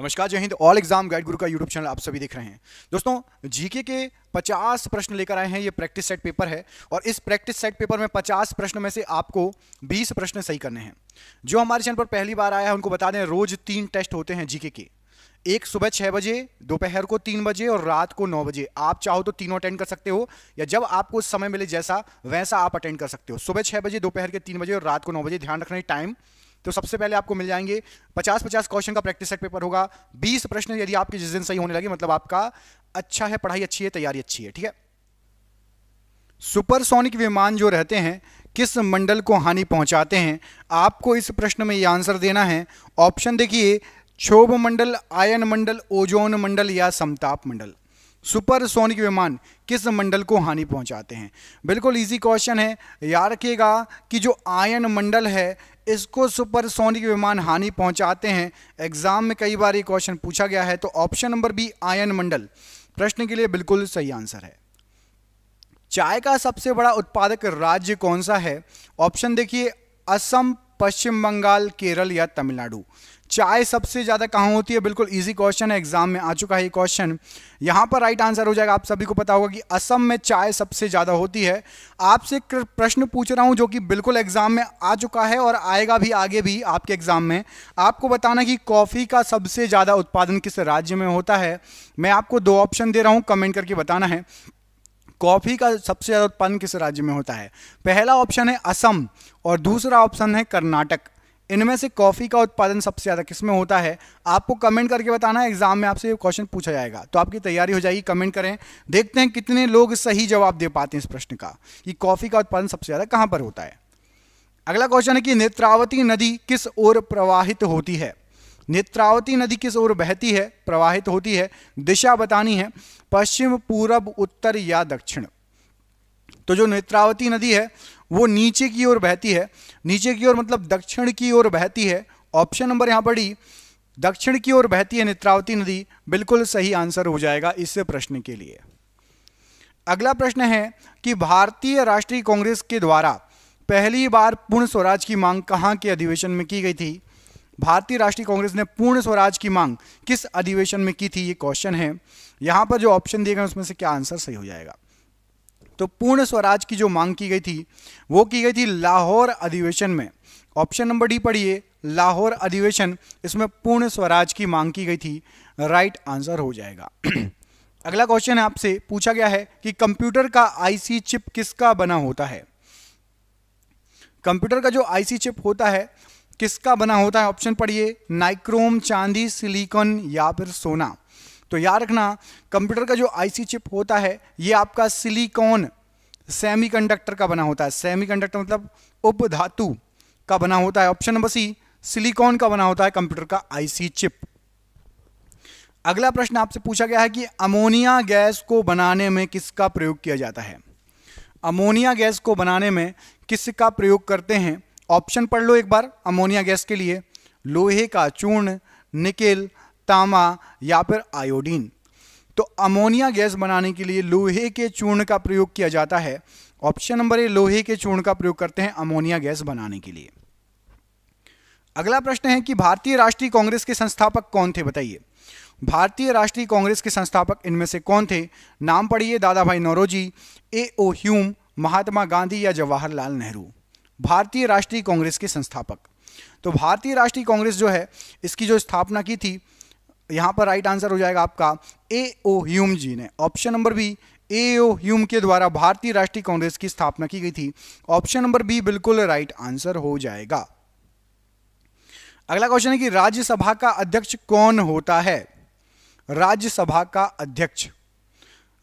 नमस्कार जय Hind all exam guide गुरु का यूट्यूब चैनल आप सभी देख रहे हैं दोस्तों जीके के 50 प्रश्न लेकर आए हैं ये प्रैक्टिस सेट पेपर है और इस प्रैक्टिस सेट पेपर में 50 प्रश्न में से आपको 20 प्रश्न सही करने हैं जो हमारे चैनल पर पहली बार आया है उनको बता दें रोज तीन टेस्ट होते हैं जीके के एक सुबह छः बजे दोपहर को तीन बजे और रात को नौ बजे आप चाहो तो तीनों अटेंड कर सकते हो या जब आपको समय मिले जैसा वैसा आप अटेंड कर सकते हो सुबह छः बजे दोपहर के तीन बजे और रात को नौ बजे ध्यान रखना टाइम तो सबसे पहले आपको मिल जाएंगे 50-50 क्वेश्चन का प्रैक्टिस सेट पेपर होगा 20 प्रश्न यदि आपके जिस दिन सही होने लगे मतलब आपका अच्छा है पढ़ाई अच्छी है तैयारी अच्छी है ठीक है सुपरसोनिक विमान जो रहते हैं किस मंडल को हानि पहुंचाते हैं आपको इस प्रश्न में ये आंसर देना है ऑप्शन देखिए क्षोभ मंडल आयन मंडल ओजोन मंडल या समताप मंडल सुपरसोनिक विमान किस मंडल को हानि पहुंचाते हैं बिल्कुल इजी क्वेश्चन है याद रखिएगा कि जो आयन मंडल है इसको सुपरसोनिक विमान हानि पहुंचाते हैं एग्जाम में कई बार ये क्वेश्चन पूछा गया है तो ऑप्शन नंबर बी आयन मंडल प्रश्न के लिए बिल्कुल सही आंसर है चाय का सबसे बड़ा उत्पादक राज्य कौन सा है ऑप्शन देखिए असम पश्चिम बंगाल केरल या तमिलनाडु चाय सबसे ज़्यादा कहाँ होती है बिल्कुल इजी क्वेश्चन है एग्जाम में आ चुका है ये क्वेश्चन यहाँ पर राइट आंसर हो जाएगा आप सभी को पता होगा कि असम में चाय सबसे ज़्यादा होती है आपसे एक प्रश्न पूछ रहा हूँ जो कि बिल्कुल एग्जाम में आ चुका है और आएगा भी आगे भी आपके एग्जाम में आपको बताना कि कॉफ़ी का सबसे ज़्यादा उत्पादन किस राज्य में होता है मैं आपको दो ऑप्शन दे रहा हूँ कमेंट करके बताना है कॉफ़ी का सबसे ज़्यादा उत्पादन किस राज्य में होता है पहला ऑप्शन है असम और दूसरा ऑप्शन है कर्नाटक इनमें से कॉफ़ी का उत्पादन सबसे ज़्यादा किस में होता है आपको कमेंट करके बताना है एग्जाम में आपसे ये क्वेश्चन पूछा जाएगा तो आपकी तैयारी हो जाएगी कमेंट करें देखते हैं कितने लोग सही जवाब दे पाते हैं इस प्रश्न का कि कॉफ़ी का उत्पादन सबसे ज़्यादा कहाँ पर होता है अगला क्वेश्चन है कि नेत्रावती नदी किस ओर प्रवाहित होती है नेत्रावती नदी किस ओर बहती है प्रवाहित होती है दिशा बतानी है पश्चिम पूरब उत्तर या दक्षिण तो जो नेत्रावती नदी है वो नीचे की ओर बहती है नीचे की ओर मतलब दक्षिण की ओर बहती है ऑप्शन नंबर यहाँ पर डी दक्षिण की ओर बहती है नेत्रावती नदी बिल्कुल सही आंसर हो जाएगा इस प्रश्न के लिए अगला प्रश्न है कि भारतीय राष्ट्रीय कांग्रेस के द्वारा पहली बार पूर्ण स्वराज की मांग कहाँ के अधिवेशन में की गई थी भारतीय राष्ट्रीय कांग्रेस ने पूर्ण स्वराज की मांग किस अधिवेशन में की थी ये क्वेश्चन है यहाँ पर जो ऑप्शन दिए गए उसमें से क्या आंसर सही हो जाएगा तो पूर्ण स्वराज की जो मांग की गई थी वो की गई थी लाहौर अधिवेशन में ऑप्शन नंबर डी पढ़िए लाहौर अधिवेशन इसमें पूर्ण स्वराज की मांग की गई थी राइट आंसर हो जाएगा अगला क्वेश्चन आपसे पूछा गया है कि कंप्यूटर का आईसी चिप किसका बना होता है कंप्यूटर का जो आईसी चिप होता है किसका बना होता है ऑप्शन पढ़िए नाइक्रोम चांदी सिलिकॉन या फिर सोना तो याद रखना कंप्यूटर का जो आईसी चिप होता है ये आपका सिलिकॉन सेमीकंडक्टर का बना होता है सेमीकंडक्टर मतलब उप धातु का बना होता है ऑप्शन नंबर सी सिलिकॉन का बना होता है कंप्यूटर का आईसी चिप अगला प्रश्न आपसे पूछा गया है कि अमोनिया गैस को बनाने में किसका प्रयोग किया जाता है अमोनिया गैस को बनाने में किसका प्रयोग करते हैं ऑप्शन पढ़ लो एक बार अमोनिया गैस के लिए लोहे का चूर्ण निकेल तांबा या फिर आयोडीन तो अमोनिया गैस बनाने के लिए लोहे के चूर्ण का प्रयोग किया जाता है ऑप्शन नंबर ए लोहे के चूर्ण का प्रयोग करते हैं अमोनिया गैस बनाने के लिए अगला प्रश्न है कि भारतीय राष्ट्रीय कांग्रेस के संस्थापक कौन थे बताइए भारतीय राष्ट्रीय कांग्रेस के संस्थापक इनमें से कौन थे नाम पढ़िए Dadabhai Naoroji A O Hume Mahatma Gandhi या जवाहरलाल नेहरू भारतीय राष्ट्रीय कांग्रेस के संस्थापक तो भारतीय राष्ट्रीय कांग्रेस जो है इसकी जो स्थापना की थी यहाँ पर राइट आंसर हो जाएगा आपका ए ओ ह्यूम जी ने option number B A O Hume के द्वारा भारतीय राष्ट्रीय कांग्रेस की स्थापना की गई थी ऑप्शन नंबर बी बिल्कुल राइट आंसर हो जाएगा अगला क्वेश्चन है कि राज्यसभा का अध्यक्ष कौन होता है राज्यसभा का अध्यक्ष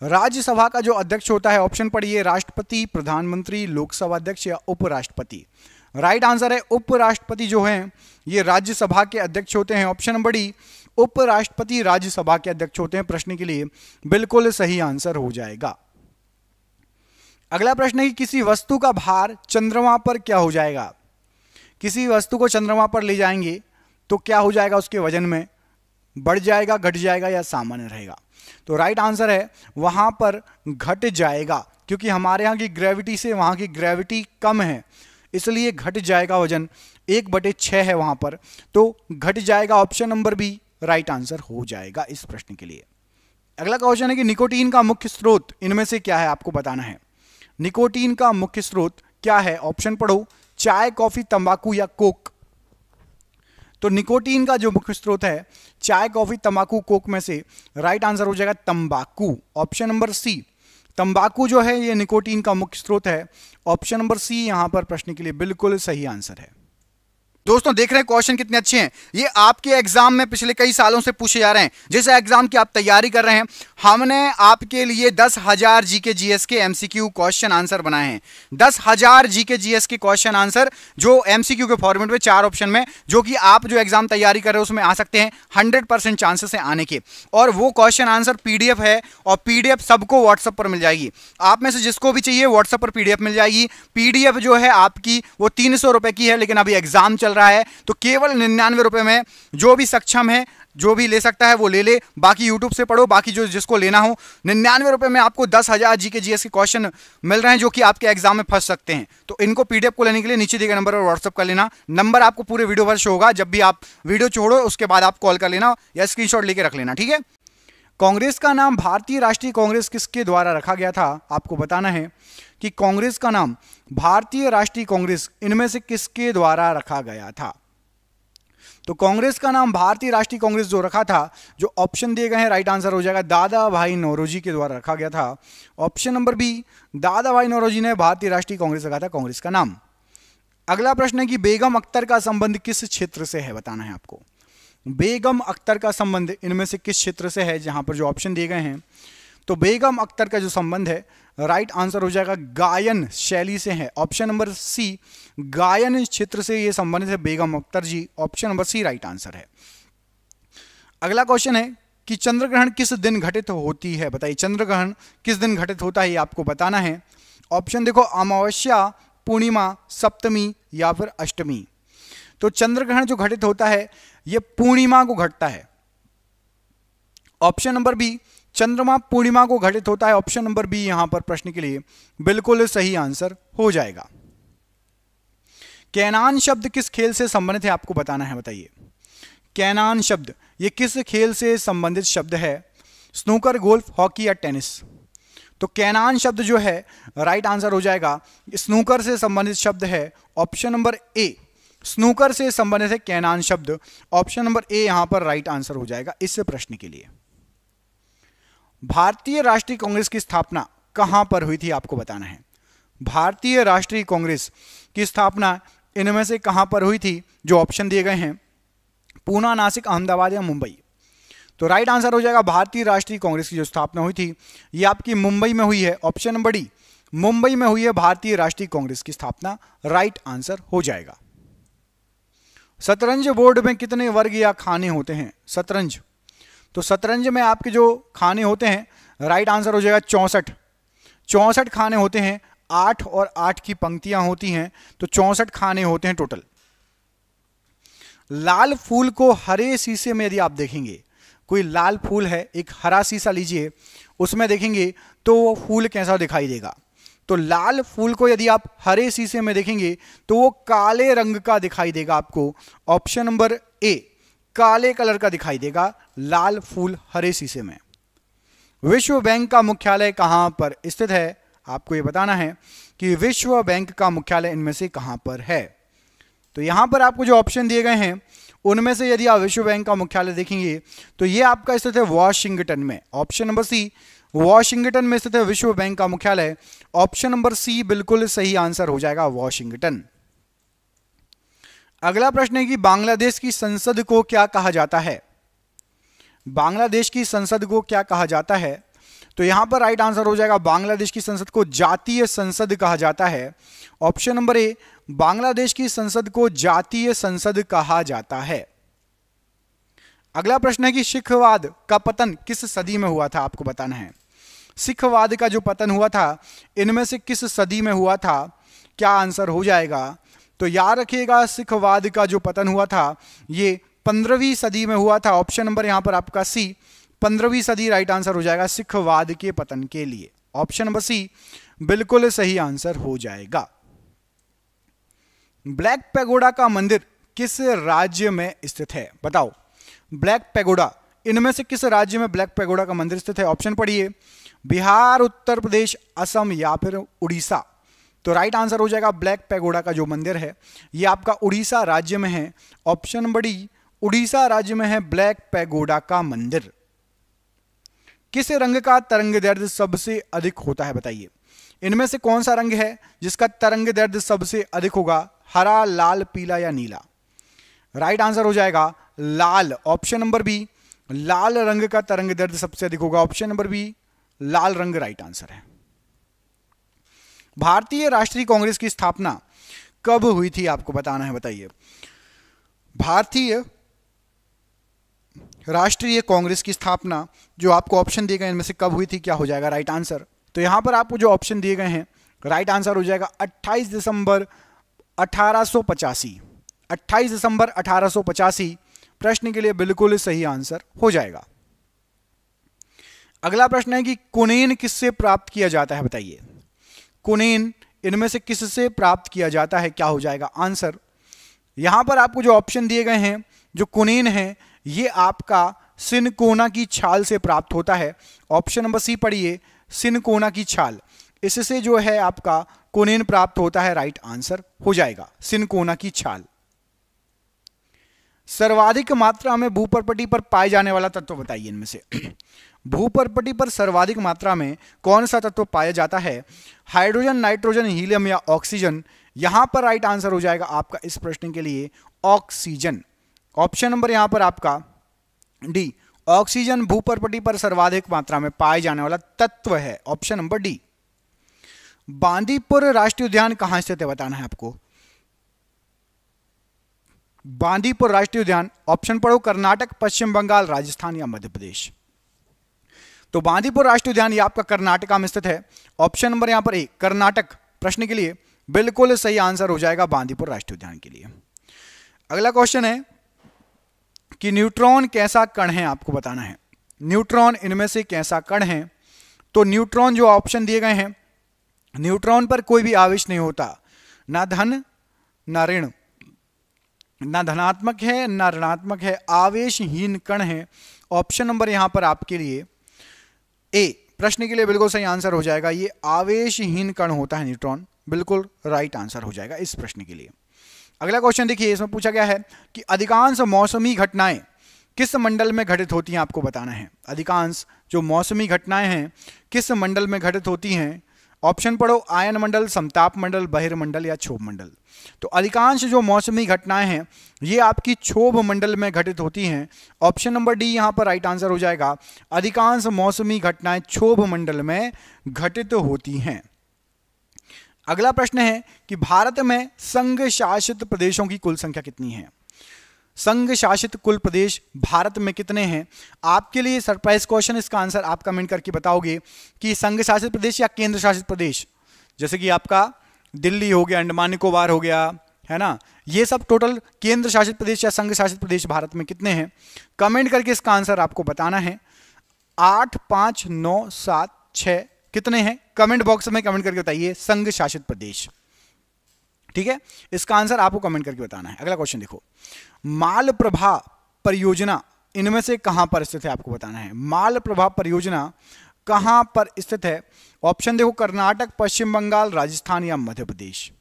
राज्यसभा का जो अध्यक्ष होता है ऑप्शन पढ़िए राष्ट्रपति प्रधानमंत्री लोकसभा अध्यक्ष या उपराष्ट्रपति राइट आंसर है उपराष्ट्रपति जो हैं ये राज्यसभा के अध्यक्ष होते हैं ऑप्शन नंबर डी उपराष्ट्रपति राज्यसभा के अध्यक्ष होते हैं प्रश्न के लिए बिल्कुल सही आंसर हो जाएगा अगला प्रश्न है कि किसी वस्तु का भार चंद्रमा पर क्या हो जाएगा किसी वस्तु को चंद्रमा पर ले जाएंगे तो क्या हो जाएगा उसके वजन में बढ़ जाएगा घट जाएगा या सामान्य रहेगा तो राइट आंसर है वहां पर घट जाएगा क्योंकि हमारे यहां की ग्रेविटी से वहां की ग्रेविटी कम है इसलिए घट जाएगा वजन एक बटे छह है वहां पर तो घट जाएगा option number B right answer हो जाएगा इस प्रश्न के लिए अगला क्वेश्चन है कि निकोटीन का मुख्य स्रोत इनमें से क्या है आपको बताना है निकोटीन का मुख्य स्रोत क्या है ऑप्शन पढ़ो चाय कॉफी तंबाकू या कोक तो निकोटीन का जो मुख्य स्रोत है चाय कॉफी तंबाकू कोक में से राइट आंसर हो जाएगा तंबाकू ऑप्शन नंबर सी तंबाकू जो है ये निकोटीन का मुख्य स्रोत है ऑप्शन नंबर सी यहां पर प्रश्न के लिए बिल्कुल सही आंसर है दोस्तों देख रहे हैं क्वेश्चन कितने अच्छे हैं ये आपके एग्जाम में पिछले कई सालों से पूछे जा रहे हैं जिस एग्जाम की आप तैयारी कर रहे हैं हमने आपके लिए दस हजार जी के जीएस के एमसीक्यू क्वेश्चन आंसर बनाए हैं दस हजार जी के जीएस के क्वेश्चन आंसर जो एमसीक्यू के फॉर्मेट में चार ऑप्शन में जो कि आप जो एग्जाम तैयारी कर रहे हो उसमें आ सकते हैं हंड्रेड परसेंट चांसेस है आने के और वो क्वेश्चन आंसर पीडीएफ है और पीडीएफ सबको व्हाट्सएप पर मिल जाएगी आप में से जिसको भी चाहिए व्हाट्सएप पर पीडीएफ मिल जाएगी पीडीएफ जो है आपकी वो तीन सौ की है लेकिन अभी एग्जाम चल रहा है तो केवल निन्यानवे रुपये में जो भी सक्षम है जो भी ले सकता है वो ले ले बाकी यूट्यूब से पढ़ो बाकी जो जिसको लेना हो निन्यानवे रुपये में आपको दस हज़ार जी के जी के क्वेश्चन मिल रहे हैं जो कि आपके एग्जाम में फंस सकते हैं तो इनको पी को लेने के लिए नीचे दिए गए नंबर पर व्हाट्सअप कर लेना नंबर आपको पूरे वीडियो पर शो होगा जब भी आप वीडियो छोड़ो उसके बाद आप कॉल कर लेना या स्क्रीन लेके रख लेना ठीक है कांग्रेस का नाम भारतीय राष्ट्रीय कांग्रेस किसके द्वारा रखा गया था आपको बताना है कि कांग्रेस का नाम भारतीय राष्ट्रीय कांग्रेस इनमें से किसके द्वारा रखा गया था तो कांग्रेस का नाम भारतीय राष्ट्रीय कांग्रेस जो रखा था जो ऑप्शन दिए गए हैं राइट आंसर हो जाएगा दादा भाई नौरोजी के द्वारा रखा गया था ऑप्शन नंबर बी दादा भाई नौरोजी ने भारतीय राष्ट्रीय कांग्रेस रखा था कांग्रेस का नाम अगला प्रश्न है कि बेगम अख्तर का संबंध किस क्षेत्र से है बताना है आपको बेगम अख्तर का संबंध इनमें से किस क्षेत्र से है जहां पर जो ऑप्शन दिए गए हैं तो बेगम अख्तर का जो संबंध है राइट आंसर हो जाएगा गायन शैली से है ऑप्शन नंबर सी गायन क्षेत्र से ये संबंधित है Begum Akhtar ji option number C right answer है अगला क्वेश्चन है कि चंद्रग्रहण किस दिन घटित होती है बताइए चंद्रग्रहण किस दिन घटित होता है ये आपको बताना है ऑप्शन देखो अमावस्या पूर्णिमा सप्तमी या फिर अष्टमी तो चंद्रग्रहण जो घटित होता है यह पूर्णिमा को घटता है ऑप्शन नंबर बी चंद्रमा पूर्णिमा को घटित होता है ऑप्शन नंबर बी यहां पर प्रश्न के लिए बिल्कुल सही आंसर हो जाएगा कैनान शब्द किस खेल से संबंधित है आपको बताना है बताइए कैनान शब्द ये किस खेल से संबंधित शब्द है स्नूकर गोल्फ हॉकी या टेनिस तो कैनान शब्द जो है राइट आंसर हो जाएगा स्नूकर से संबंधित शब्द है ऑप्शन नंबर ए स्नूकर से संबंधित है कैनान शब्द ऑप्शन नंबर ए यहां पर राइट आंसर हो जाएगा इस प्रश्न के लिए भारतीय राष्ट्रीय कांग्रेस की स्थापना कहां पर हुई थी आपको बताना है भारतीय राष्ट्रीय कांग्रेस की स्थापना इनमें से कहां पर हुई थी जो ऑप्शन दिए गए हैं पूना नासिक अहमदाबाद या मुंबई तो राइट आंसर हो जाएगा भारतीय राष्ट्रीय कांग्रेस की जो स्थापना हुई थी ये आपकी मुंबई में हुई है ऑप्शन नंबर डी मुंबई में हुई है भारतीय राष्ट्रीय कांग्रेस की स्थापना राइट आंसर हो जाएगा शतरंज बोर्ड में कितने वर्ग या खाने होते हैं शतरंज तो शतरंज में आपके जो खाने होते हैं राइट आंसर हो जाएगा चौंसठ चौंसठ खाने होते हैं आठ और आठ की पंक्तियां होती हैं तो चौंसठ खाने होते हैं टोटल लाल फूल को हरे शीशे में यदि आप देखेंगे कोई लाल फूल है एक हरा शीशा लीजिए उसमें देखेंगे तो वो फूल कैसा दिखाई देगा तो लाल फूल को यदि आप हरे शीशे में देखेंगे तो वो काले रंग का दिखाई देगा आपको ऑप्शन नंबर ए काले कलर का दिखाई देगा लाल फूल हरे शीशे में विश्व बैंक का मुख्यालय कहां पर स्थित है आपको यह बताना है कि विश्व बैंक का मुख्यालय इनमें से कहां पर है तो यहां पर आपको जो ऑप्शन दिए गए हैं उनमें से यदि आप विश्व बैंक का मुख्यालय देखेंगे तो यह आपका स्थित है वॉशिंगटन में ऑप्शन नंबर सी वॉशिंगटन में स्थित है विश्व बैंक का मुख्यालय ऑप्शन नंबर सी बिल्कुल सही आंसर हो जाएगा वॉशिंगटन अगला प्रश्न है कि बांग्लादेश की संसद को क्या कहा जाता है बांग्लादेश की संसद को क्या कहा जाता है तो यहां पर राइट आंसर हो जाएगा बांग्लादेश की संसद को जातीय संसद कहा जाता है ऑप्शन नंबर ए बांग्लादेश की संसद को जातीय संसद कहा जाता है अगला प्रश्न है कि सिखवाद का पतन किस सदी में हुआ था आपको बताना है सिखवाद का जो पतन हुआ था इनमें से किस सदी में हुआ था क्या आंसर हो जाएगा तो याद रखिएगा सिखवाद का जो पतन हुआ था ये पंद्रहवीं सदी में हुआ था ऑप्शन नंबर यहां पर आपका सी पंद्रहवीं सदी राइट आंसर हो जाएगा सिखवाद के पतन के लिए ऑप्शन नंबर सी बिल्कुल सही आंसर हो जाएगा ब्लैक पैगोडा का मंदिर किस राज्य में स्थित है बताओ ब्लैक पैगोडा इनमें से किस राज्य में ब्लैक पैगोडा का मंदिर स्थित है ऑप्शन पढ़िए बिहार उत्तर प्रदेश असम या फिर उड़ीसा तो राइट आंसर हो जाएगा ब्लैक पैगोडा का जो मंदिर है ये आपका उड़ीसा राज्य में है ऑप्शन नंबर डी उड़ीसा राज्य में है ब्लैक पैगोडा का मंदिर किस रंग का तरंग दर्द सबसे अधिक होता है बताइए इनमें से कौन सा रंग है जिसका तरंग दर्द सबसे अधिक होगा हरा लाल पीला या नीला राइट आंसर हो जाएगा लाल ऑप्शन नंबर बी लाल रंग का तरंग दर्द सबसे अधिक होगा ऑप्शन नंबर बी लाल रंग राइट आंसर है भारतीय राष्ट्रीय कांग्रेस की स्थापना कब हुई थी आपको बताना है बताइए भारतीय राष्ट्रीय कांग्रेस की स्थापना जो आपको ऑप्शन दिए गए इनमें से कब हुई थी क्या हो जाएगा राइट आंसर तो यहां पर आपको जो ऑप्शन दिए गए हैं राइट आंसर हो जाएगा 28 दिसंबर अठारह 28 दिसंबर अठारह प्रश्न के लिए बिल्कुल सही आंसर हो जाएगा अगला प्रश्न है कि कुनेन किससे प्राप्त किया जाता है बताइए कुनेन इनमें से किससे प्राप्त किया जाता है क्या हो जाएगा आंसर यहां पर आपको जो ऑप्शन दिए गए हैं जो कुनेन है ये आपका सिनकोना की छाल से प्राप्त होता है ऑप्शन नंबर सी पढ़िए सिनकोना की छाल इससे जो है आपका कुनेन प्राप्त होता है राइट आंसर हो जाएगा सिनकोना की छाल सर्वाधिक मात्रा में भूपरपटी पर पाए जाने वाला तत्व बताइए इनमें से भूपरपटी पर सर्वाधिक मात्रा में कौन सा तत्व पाया जाता है हाइड्रोजन नाइट्रोजन हीलियम या ऑक्सीजन यहां पर राइट आंसर हो जाएगा आपका इस प्रश्न के लिए ऑक्सीजन ऑप्शन नंबर यहां पर आपका डी ऑक्सीजन भूपरपटी पर सर्वाधिक मात्रा में पाए जाने वाला तत्व है ऑप्शन नंबर डी बांदीपुर राष्ट्रीय उद्यान कहां स्थित है बताना है आपको बांदीपुर राष्ट्रीय उद्यान ऑप्शन पढ़ो कर्नाटक पश्चिम बंगाल राजस्थान या मध्य प्रदेश तो बांदीपुर राष्ट्रीय उद्यान ये आपका कर्नाटका में स्थित है ऑप्शन नंबर यहां पर ए कर्नाटक प्रश्न के लिए बिल्कुल सही आंसर हो जाएगा बांदीपुर राष्ट्रीय उद्यान के लिए अगला क्वेश्चन है कि न्यूट्रॉन कैसा कण है आपको बताना है न्यूट्रॉन इनमें से कैसा कण है तो न्यूट्रॉन जो ऑप्शन दिए गए हैं न्यूट्रॉन पर कोई भी आवेश नहीं होता ना धन ना ऋण ना धनात्मक है ना ऋणात्मक है आवेशहीन कण है ऑप्शन नंबर यहां पर आपके लिए ए प्रश्न के लिए बिल्कुल सही आंसर हो जाएगा ये आवेशहीन कण होता है न्यूट्रॉन बिल्कुल राइट आंसर हो जाएगा इस प्रश्न के लिए अगला क्वेश्चन देखिए इसमें पूछा गया है कि अधिकांश मौसमी घटनाएं किस मंडल में घटित होती हैं आपको बताना है अधिकांश जो मौसमी घटनाएं हैं किस मंडल में घटित होती हैं ऑप्शन पढ़ो आयन मंडल समताप मंडल बहिर्मंडल या क्षोभ मंडल तो अधिकांश जो मौसमी घटनाएं हैं ये आपकी क्षोभ मंडल में घटित होती हैं ऑप्शन नंबर डी यहां पर राइट आंसर हो जाएगा अधिकांश मौसमी घटनाएं क्षोभ मंडल में घटित होती हैं अगला प्रश्न है कि भारत में संघ शासित प्रदेशों की कुल संख्या कितनी है संघ शासित कुल प्रदेश भारत में कितने हैं आपके लिए सरप्राइज क्वेश्चन इसका आंसर आप कमेंट करके बताओगे कि संघ शासित प्रदेश या केंद्र शासित प्रदेश जैसे कि आपका दिल्ली हो गया अंडमान निकोबार हो गया है ना ये सब टोटल केंद्र शासित प्रदेश या संघ शासित प्रदेश भारत में कितने हैं कमेंट करके इसका आंसर आपको बताना है आठ पाँच नौ सात छः कितने हैं कमेंट बॉक्स में कमेंट करके बताइए संघ शासित प्रदेश ठीक है इसका आंसर आपको कमेंट करके बताना है अगला क्वेश्चन देखो माल प्रभा परियोजना इनमें से कहां पर स्थित है आपको बताना है माल प्रभा परियोजना कहां पर स्थित है ऑप्शन देखो कर्नाटक पश्चिम बंगाल राजस्थान या मध्य प्रदेश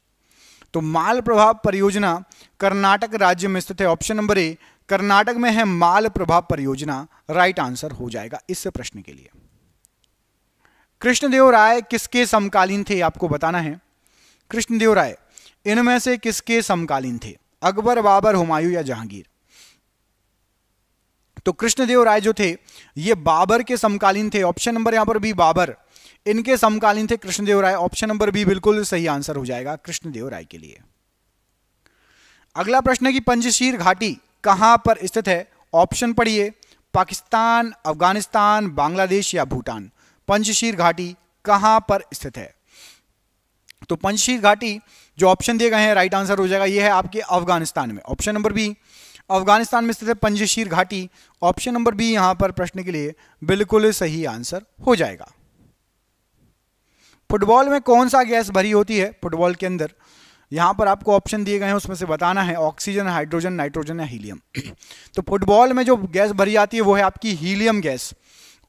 तो माल प्रभाव परियोजना कर्नाटक राज्य में स्थित है ऑप्शन नंबर ए कर्नाटक में है माल प्रभाव परियोजना राइट आंसर हो जाएगा इस प्रश्न के लिए कृष्णदेव राय किसके समकालीन थे आपको बताना है कृष्णदेव राय इनमें से किसके समकालीन थे अकबर बाबर हुमायूं या जहांगीर तो कृष्णदेव राय जो थे ये बाबर के समकालीन थे ऑप्शन नंबर यहां पर भी बाबर इनके समकालीन थे कृष्णदेव राय ऑप्शन नंबर भी बिल्कुल सही आंसर हो जाएगा कृष्णदेव राय के लिए अगला प्रश्न है कि पंजशीर घाटी कहां पर स्थित है ऑप्शन पढ़िए पाकिस्तान अफगानिस्तान बांग्लादेश या भूटान पंजशीर घाटी कहां पर स्थित है तो पंचशीर घाटी जो ऑप्शन दिए गए हैं राइट आंसर हो जाएगा ये है आपके अफगानिस्तान में ऑप्शन नंबर बी अफगानिस्तान में स्थित है पंजशीर घाटी ऑप्शन नंबर बी यहां पर प्रश्न के लिए बिल्कुल सही आंसर हो जाएगा फुटबॉल में कौन सा गैस भरी होती है फुटबॉल के अंदर यहां पर आपको ऑप्शन दिए गए हैं उसमें से बताना है ऑक्सीजन हाइड्रोजन नाइट्रोजन या हीलियम तो फुटबॉल में जो गैस भरी आती है वो है आपकी helium gas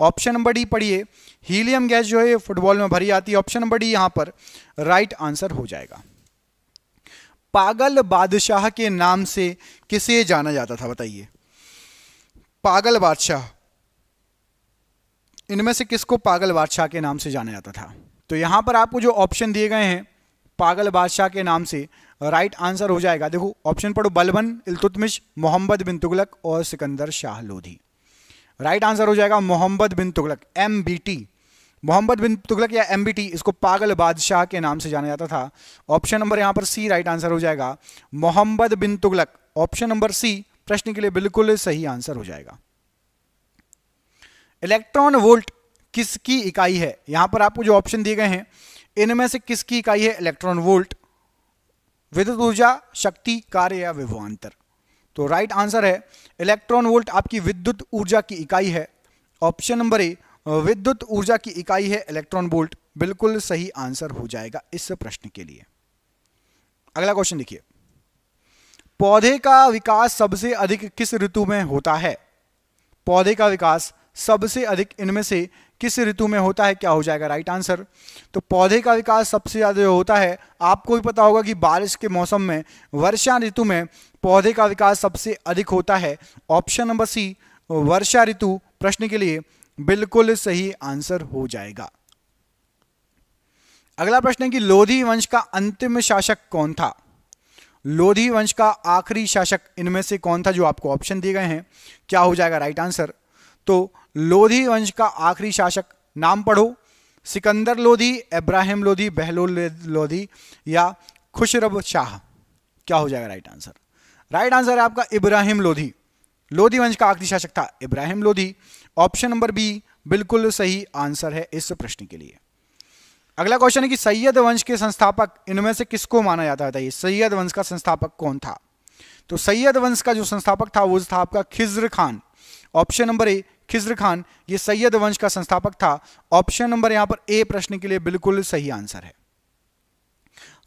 option number D पढ़िए हीलियम गैस जो है फुटबॉल में भरी आती है ऑप्शन नंबर डी यहां पर राइट आंसर हो जाएगा पागल बादशाह के नाम से किसे जाना जाता था बताइए पागल बादशाह इनमें से किसको पागल बादशाह के नाम से जाना जाता था तो यहां पर आपको जो ऑप्शन दिए गए हैं पागल बादशाह के नाम से राइट आंसर हो जाएगा देखो ऑप्शन पढ़ो बलबन इलतुतमिश मोहम्मद बिन तुगलक और सिकंदर शाह लोधी राइट आंसर हो जाएगा Muhammad bin Tughlaq M B T Muhammad bin Tughlaq या एम बी टी इसको पागल बादशाह के नाम से जाना जाता था ऑप्शन नंबर यहाँ पर सी राइट आंसर हो जाएगा Muhammad bin Tughlaq option number C प्रश्न के लिए बिल्कुल सही आंसर हो जाएगा इलेक्ट्रॉन वोल्ट किसकी इकाई है यहां पर आपको जो ऑप्शन दिए गए हैं इनमें से किसकी इकाई है इलेक्ट्रॉन वोल्ट विद्युत ऊर्जा शक्ति कार्य या विभवांतर तो राइट आंसर है इलेक्ट्रॉन वोल्ट आपकी विद्युत ऊर्जा की इकाई है ऑप्शन नंबर ए विद्युत ऊर्जा की इकाई है इलेक्ट्रॉन वोल्ट बिल्कुल सही आंसर हो जाएगा इस प्रश्न के लिए अगला क्वेश्चन देखिए पौधे का विकास सबसे अधिक किस ऋतु में होता है पौधे का विकास सबसे अधिक इनमें से किस ऋतु में होता है क्या हो जाएगा राइट आंसर तो पौधे का विकास सबसे ज़्यादा जो होता है आपको भी पता होगा कि बारिश के मौसम में वर्षा ऋतु में पौधे का विकास सबसे अधिक होता है ऑप्शन नंबर सी वर्षा ऋतु प्रश्न के लिए बिल्कुल सही आंसर हो जाएगा अगला प्रश्न है कि लोधी वंश का अंतिम शासक कौन था लोधी वंश का आखिरी शासक इनमें से कौन था जो आपको ऑप्शन दिए गए हैं क्या हो जाएगा राइट आंसर तो लोधी वंश का आखिरी शासक नाम पढ़ो सिकंदर लोधी इब्राहिम लोधी बहलोल लोधी या खुशरब शाह क्या हो जाएगा राइट आंसर राइट आंसर है आपका इब्राहिम लोधी लोधी वंश का आखिरी शासक था Ibrahim Lodi option number B बिल्कुल सही आंसर है इस प्रश्न के लिए अगला क्वेश्चन है कि सैयद वंश के संस्थापक इनमें से किसको माना जाता है ये सैयद वंश का संस्थापक कौन था तो सैयद वंश का जो संस्थापक था वो था आपका Khizr Khan option number A Khizr Khan ये सैयद वंश का संस्थापक था ऑप्शन नंबर यहां पर ए प्रश्न के लिए बिल्कुल सही आंसर है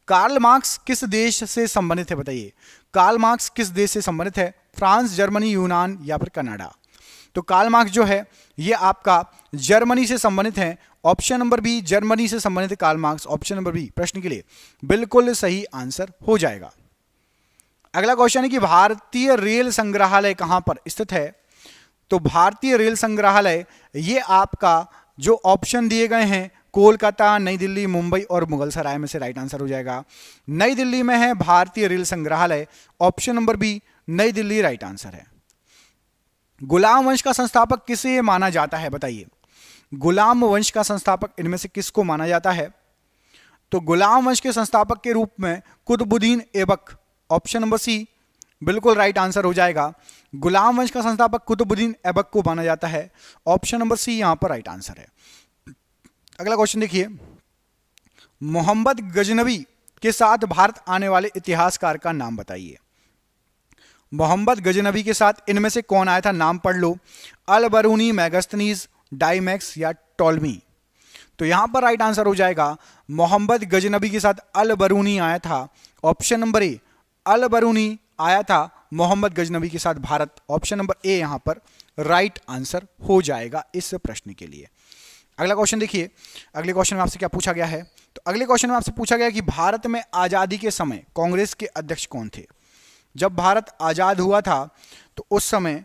कार्ल मार्क्स किस देश से संबंधित है बताइए कार्ल मार्क्स किस देश से संबंधित है फ्रांस जर्मनी यूनान या फिर कनाडा तो कार्ल मार्क्स जो है ये आपका जर्मनी से संबंधित है ऑप्शन नंबर बी जर्मनी से संबंधित Karl Marx option number B प्रश्न के लिए बिल्कुल सही आंसर हो जाएगा अगला क्वेश्चन है कि भारतीय रेल संग्रहालय कहां पर स्थित है तो भारतीय रेल संग्रहालय ये आपका जो ऑप्शन दिए गए हैं कोलकाता नई दिल्ली मुंबई और मुगलसराय में से राइट आंसर हो जाएगा नई दिल्ली में है भारतीय रेल संग्रहालय ऑप्शन नंबर बी नई दिल्ली राइट आंसर है गुलाम वंश का संस्थापक किसे माना जाता है बताइए गुलाम वंश का संस्थापक इनमें से किसको माना जाता है तो गुलाम वंश के संस्थापक के रूप में Qutbuddin Aibak option number C बिल्कुल राइट आंसर हो जाएगा गुलाम वंश का संस्थापक कुतुबुद्दीन ऐबक को माना जाता है ऑप्शन नंबर सी यहां पर राइट आंसर है अगला क्वेश्चन देखिए मोहम्मद गजनबी के साथ भारत आने वाले इतिहासकार का नाम बताइए मोहम्मद गजनबी के साथ इनमें से कौन आया था नाम पढ़ लो अलबरूनी मैगस्तनीज डाइमैक्स या टॉलमी तो यहां पर राइट आंसर हो जाएगा मोहम्मद गजनबी के साथ अल बरूनी आया था ऑप्शन नंबर ए अलबरूनी आया था मोहम्मद गजनबी के साथ भारत ऑप्शन नंबर ए यहां पर राइट आंसर हो जाएगा इस प्रश्न के लिए अगला क्वेश्चन देखिए अगले क्वेश्चन में आपसे क्या पूछा गया है तो अगले क्वेश्चन में आपसे पूछा गया कि भारत में आज़ादी के समय कांग्रेस के अध्यक्ष कौन थे जब भारत आज़ाद हुआ था तो उस समय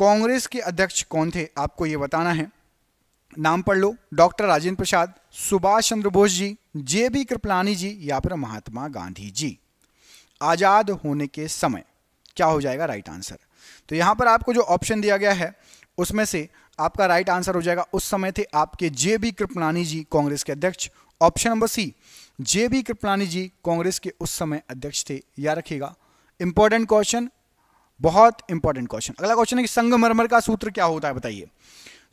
कांग्रेस के अध्यक्ष कौन थे आपको यह बताना है नाम पढ़ लो doctor Rajendra Prasad Subhash Chandra Bose ji J B Kripalani ji या फिर महात्मा गांधी जी आज़ाद होने के समय क्या हो जाएगा राइट आंसर तो यहां पर आपको जो ऑप्शन दिया गया है उसमें से आपका राइट आंसर हो जाएगा उस समय थे आपके जे बी कृपलानी जी कांग्रेस के अध्यक्ष option number C J B Kripalani ji Congress के उस समय अध्यक्ष थे या रखिएगा इंपॉर्टेंट क्वेश्चन बहुत इंपॉर्टेंट क्वेश्चन अगला क्वेश्चन है कि संगमरमर का सूत्र क्या होता है बताइए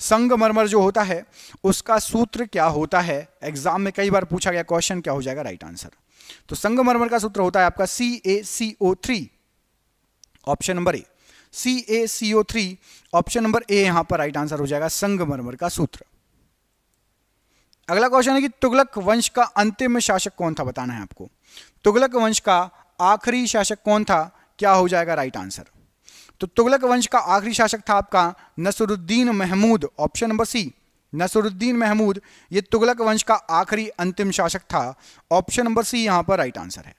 संगमरमर जो होता है उसका सूत्र क्या होता है एग्जाम में कई बार पूछा गया क्वेश्चन क्या हो जाएगा राइट आंसर तो संगमरमर का सूत्र होता है आपका C A C O three option number A C A C O three option number A यहां पर राइट आंसर हो जाएगा संगमरमर का सूत्र अगला क्वेश्चन है कि तुगलक वंश का अंतिम शासक कौन था बताना है आपको तुगलक वंश का आखिरी शासक कौन था क्या हो जाएगा राइट आंसर तो तुगलक वंश का आखिरी शासक था आपका Nasiruddin Mahmud option number C Nasiruddin Mahmud ये तुगलक वंश का आखिरी अंतिम शासक था ऑप्शन नंबर सी यहां पर राइट आंसर है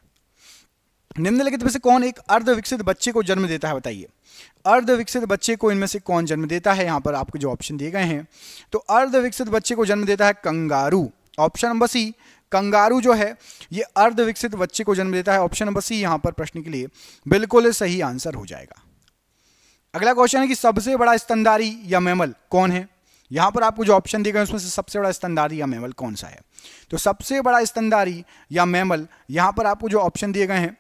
निम्नलिखित में से कौन एक अर्धविकसित बच्चे को जन्म देता है बताइए अर्धविकसित बच्चे को इनमें से कौन जन्म देता है यहाँ पर आपको जो ऑप्शन दिए गए हैं तो अर्धविकसित बच्चे को जन्म देता है kangaroo option number C kangaroo जो है ये अर्धविकसित बच्चे को जन्म देता है ऑप्शन नंबर सी यहाँ पर प्रश्न के लिए बिल्कुल सही आंसर हो जाएगा अगला क्वेश्चन है कि सबसे बड़ा स्तनधारी या मेमल कौन है यहाँ पर आपको जो ऑप्शन दिए गए उसमें से सबसे बड़ा स्तनधारी या मेमल कौन सा है तो सबसे बड़ा स्तनधारी या मेमल यहाँ पर आपको जो ऑप्शन दिए गए हैं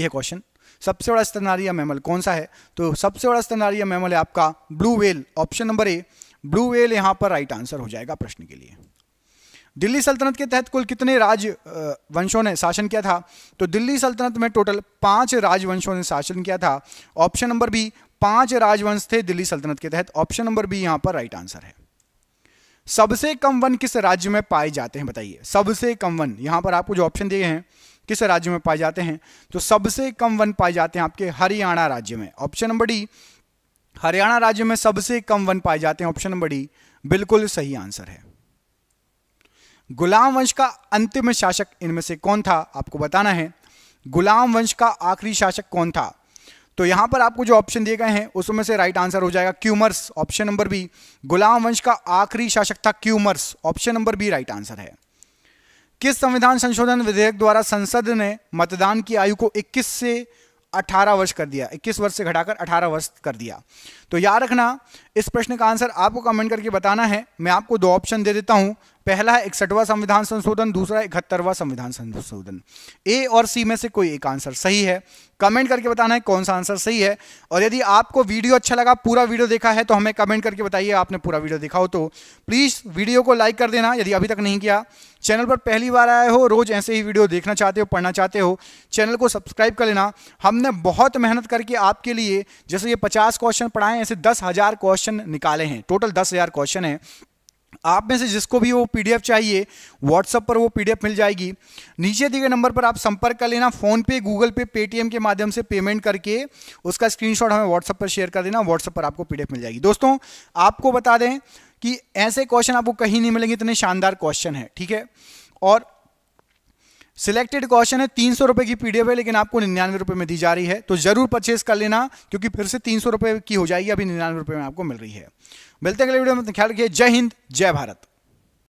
यह क्वेश्चन सबसे बड़ा स्तनारिया मैमल कौन सा है तो सबसे बड़ा स्तनारिया मैमल है आपका blue whale option number A blue whale यहां पर राइट आंसर हो जाएगा प्रश्न के लिए दिल्ली सल्तनत के तहत कुल कितने राज वंशों ने शासन किया था तो दिल्ली सल्तनत में टोटल पांच राजवंशों ने शासन किया था ऑप्शन नंबर बी पांच राजवंश थे दिल्ली सल्तनत के तहत ऑप्शन नंबर बी यहां पर राइट आंसर है सबसे कम वन किस राज्य में पाए जाते हैं बताइए सबसे कम वन यहां पर आपको जो ऑप्शन दिए हैं किस राज्य में पाए जाते हैं तो सबसे कम वन पाए जाते हैं आपके हरियाणा राज्य में ऑप्शन नंबर डी हरियाणा राज्य में सबसे कम वन पाए जाते हैं ऑप्शन नंबर डी बिल्कुल सही आंसर है गुलाम वंश का अंतिम शासक इनमें से कौन था आपको बताना है गुलाम वंश का आखिरी शासक कौन था तो यहां पर आपको जो ऑप्शन दिए गए हैं उसमें से राइट आंसर हो जाएगा क्यूमर्स ऑप्शन नंबर बी गुलाम वंश का आखिरी शासक था Kayumars option number B right answer है किस संविधान संशोधन विधेयक द्वारा संसद ने मतदान की आयु को 21 से 18 वर्ष कर दिया 21 वर्ष से घटाकर 18 वर्ष कर दिया तो याद रखना इस प्रश्न का आंसर आपको कमेंट करके बताना है मैं आपको दो ऑप्शन दे देता हूं पहला है इकसठवा संविधान संशोधन दूसरा इकहत्तरवा संविधान संशोधन ए और सी में से कोई एक आंसर सही है कमेंट करके बताना है कौन सा आंसर सही है और यदि आपको वीडियो अच्छा लगा पूरा वीडियो देखा है तो हमें कमेंट करके बताइए आपने पूरा वीडियो देखा हो तो प्लीज़ वीडियो को लाइक कर देना यदि अभी तक नहीं किया चैनल पर पहली बार आए हो रोज़ ऐसे ही वीडियो देखना चाहते हो पढ़ना चाहते हो चैनल को सब्सक्राइब कर लेना हमने बहुत मेहनत करके आपके लिए जैसे ये पचास क्वेश्चन पढ़ाए ऐसे दस हज़ार क्वेश्चन निकाले हैं टोटल दस हज़ार क्वेश्चन है आप में से जिसको भी वो पीडीएफ चाहिए व्हाट्सएप पर वो पीडीएफ मिल जाएगी नीचे दिए गए नंबर पर आप संपर्क कर लेना फोन पे गूगल पे पेटीएम के माध्यम से पेमेंट करके उसका स्क्रीनशॉट हमें व्हाट्सएप पर शेयर कर देना व्हाट्सएप पर आपको पीडीएफ मिल जाएगी दोस्तों आपको बता दें कि ऐसे क्वेश्चन आपको कहीं नहीं मिलेंगे इतने शानदार क्वेश्चन है ठीक है और सिलेक्टेड क्वेश्चन है तीन सौ रुपए की पीडीएफ है लेकिन आपको निन्यानवे रुपए में दी जा रही है तो जरूर परचेज कर लेना क्योंकि फिर से तीन सौ रुपए की हो जाएगी अभी निन्यानवे रुपए में आपको मिल रही है मिलते हैं अगले वीडियो में ख्याल रखिए जय हिंद जय भारत